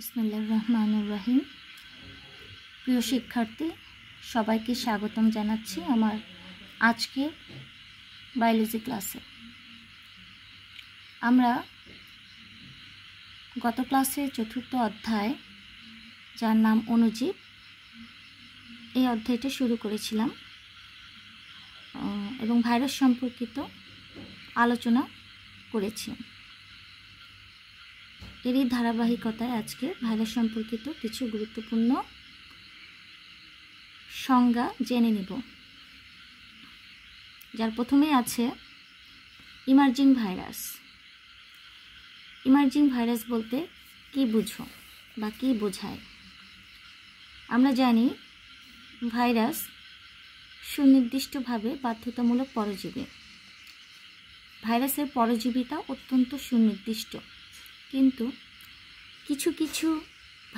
ইসমিল্লা রহমানুর রহিম প্রিয় শিক্ষার্থী সবাইকে স্বাগতম জানাচ্ছি আমার আজকে বায়োলজি ক্লাসে আমরা গত ক্লাসে চতুর্থ অধ্যায় যার নাম অনুজীব এই অধ্যায়টা শুরু করেছিলাম এবং ভাইরাস সম্পর্কিত আলোচনা করেছি এরই ধারাবাহিকতায় আজকে ভাইরাস সম্পর্কিত কিছু গুরুত্বপূর্ণ সংজ্ঞা জেনে নেব যার প্রথমে আছে ইমার্জিং ভাইরাস ইমার্জিং ভাইরাস বলতে কি বুঝো বা কী বোঝায় আমরা জানি ভাইরাস সুনির্দিষ্টভাবে বাধ্যতামূলক পরজীবী ভাইরাসের পরজীবিতা অত্যন্ত সুনির্দিষ্ট কিন্তু কিছু কিছু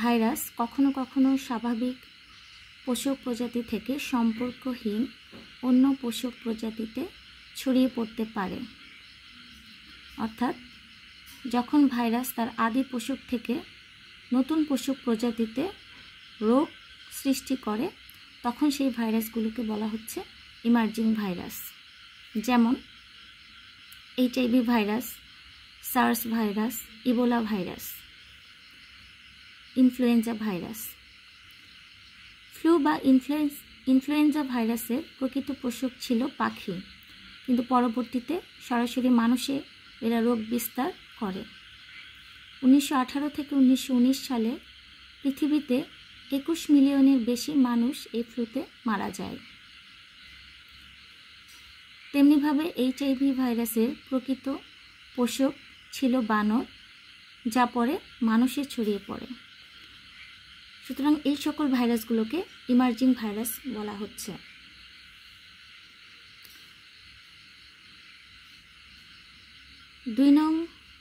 ভাইরাস কখনো কখনো স্বাভাবিক পোষক প্রজাতি থেকে সম্পর্কহীন অন্য পোষক প্রজাতিতে ছড়িয়ে পড়তে পারে অর্থাৎ যখন ভাইরাস তার আদি পোষক থেকে নতুন পোষক প্রজাতিতে রোগ সৃষ্টি করে তখন সেই ভাইরাসগুলোকে বলা হচ্ছে ইমার্জিং ভাইরাস যেমন HIV virus SARS virus Ebola virus influenza virus flu বা ইনফ্লুয়েঞ্জ ইনফ্লুয়েঞ্জা ভাইরাসের প্রকৃত পোষক ছিল পাখি কিন্তু পরবর্তীতে সরাসরি মানুষে এরা রোগ বিস্তার করে উনিশশো থেকে উনিশশো সালে পৃথিবীতে একুশ মিলিয়নের বেশি মানুষ এই ফ্লুতে মারা যায় তেমনিভাবে এইচআইভি ভাইরাসের প্রকৃত পোষক ছিল বানর যা পরে মানুষে ছড়িয়ে পড়ে সুতরাং এই সকল ভাইরাসগুলোকে ইমার্জিং ভাইরাস বলা হচ্ছে দুই নং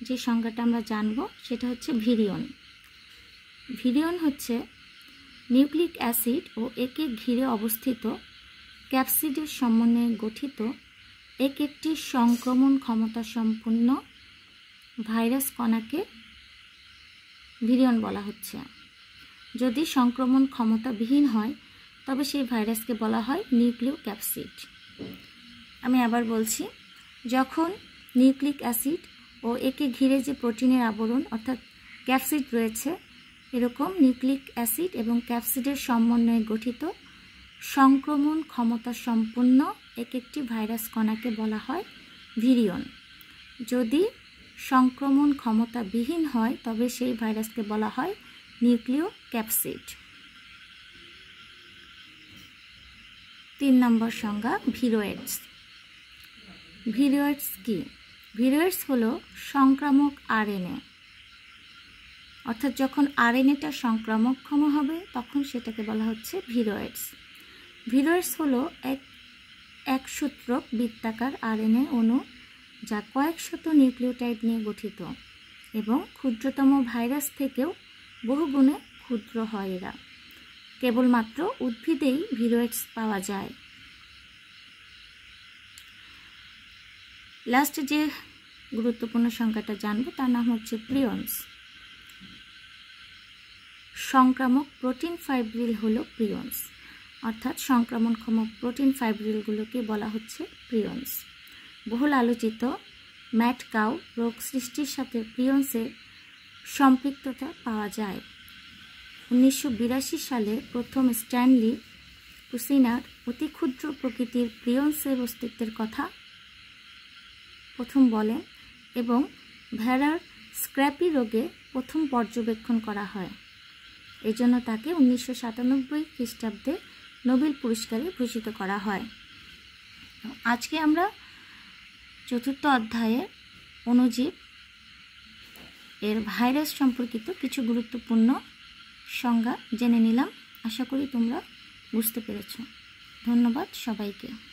যে সংজ্ঞাটা আমরা জানব সেটা হচ্ছে ভিরিয়ন ভিরিয়ন হচ্ছে নিউক্লিক অ্যাসিড ও একে ঘিরে অবস্থিত ক্যাপসিডের সমন্বয়ে গঠিত এক একটি সংক্রমণ ক্ষমতা সম্পন্ন ভাইরাস কণাকে ভিরিয়ন বলা হচ্ছে যদি সংক্রমণ ক্ষমতাবিহীন হয় তবে সেই ভাইরাসকে বলা হয় নিউক্লিও ক্যাপসিড আমি আবার বলছি যখন নিউক্লিক অ্যাসিড ও একে ঘিরে যে প্রোটিনের আবরণ অর্থাৎ ক্যাপসিড রয়েছে এরকম নিউক্লিক অ্যাসিড এবং ক্যাপসিডের সমন্বয়ে গঠিত সংক্রমণ ক্ষমতা সম্পন্ন এক একটি ভাইরাস কণাকে বলা হয় ভিরিয়ন যদি সংক্রমণ ক্ষমতা বিহীন হয় তবে সেই ভাইরাসকে বলা হয় নিউক্লিও ক্যাপসিড তিন নম্বর সংজ্ঞা ভিরোয়েডস ভিরোয়েডস কি ভিরোয়েডস হলো সংক্রামক আরএনএ অর্থাৎ যখন আরএনএটা সংক্রামকক্ষম হবে তখন সেটাকে বলা হচ্ছে ভিরোয়েডস ভিরোয়েডস হলো এক এক সূত্রক বৃত্তাকার আরএনএ অণু যা কয়েকশত নিউক্লিওটাইড নিয়ে গঠিত এবং ক্ষুদ্রতম ভাইরাস থেকেও বহুগুণে ক্ষুদ্র হয় এরা কেবলমাত্র উদ্ভিদেই ভিরোয়েডস পাওয়া যায় লাস্ট যে গুরুত্বপূর্ণ সংখ্যাটা জানবো তার নাম হচ্ছে প্রিয়ন্স সংক্রামক প্রোটিন ফাইব্রিল হলো প্রিয়ন্স অর্থাৎ সংক্রমণক্ষম প্রোটিন ফাইব্রিলগুলোকে বলা হচ্ছে প্রিয়ন্স বহুল আলোচিত ম্যাট কাউ রোগ সৃষ্টির সাথে প্রিয়ন্সের সম্পৃক্ততা পাওয়া যায় উনিশশো সালে প্রথম স্ট্যানলি কুসিনার অতি ক্ষুদ্র প্রকৃতির প্রিয়ন্সের অস্তিত্বের কথা প্রথম বলেন এবং ভেড়ার স্ক্র্যাপি রোগে প্রথম পর্যবেক্ষণ করা হয় এজন্য তাকে উনিশশো সাতানব্বই খ্রিস্টাব্দে নোবেল পুরস্কারে ভূষিত করা হয় আজকে আমরা চতুর্থ অধ্যায়ে অনুজীব এর ভাইরাস সম্পর্কিত কিছু গুরুত্বপূর্ণ সংজ্ঞা জেনে নিলাম আশা করি তোমরা বুঝতে পেরেছ ধন্যবাদ সবাইকে